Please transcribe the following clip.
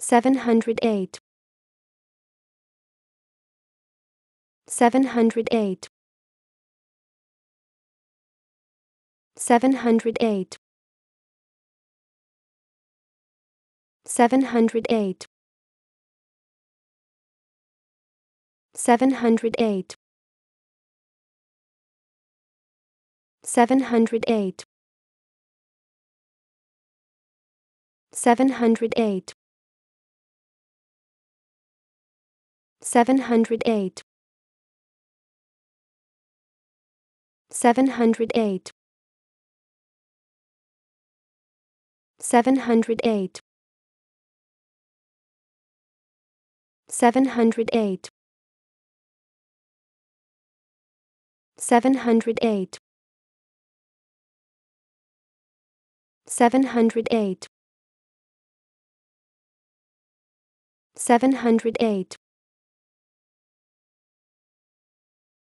708 708 708 708 708 708 708 708 708 708 708 708 708 708